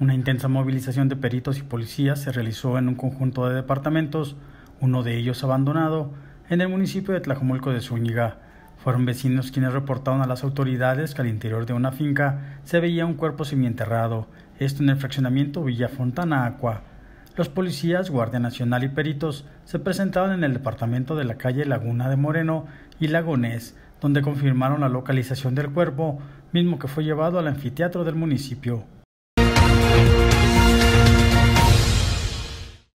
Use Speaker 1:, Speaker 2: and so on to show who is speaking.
Speaker 1: Una intensa movilización de peritos y policías se realizó en un conjunto de departamentos, uno de ellos abandonado, en el municipio de Tlajomulco de Zúñiga. Fueron vecinos quienes reportaron a las autoridades que al interior de una finca se veía un cuerpo semienterrado, esto en el fraccionamiento Villa Fontana Aqua. Los policías, Guardia Nacional y peritos se presentaron en el departamento de la calle Laguna de Moreno y Lagonés, donde confirmaron la localización del cuerpo, mismo que fue llevado al anfiteatro del municipio.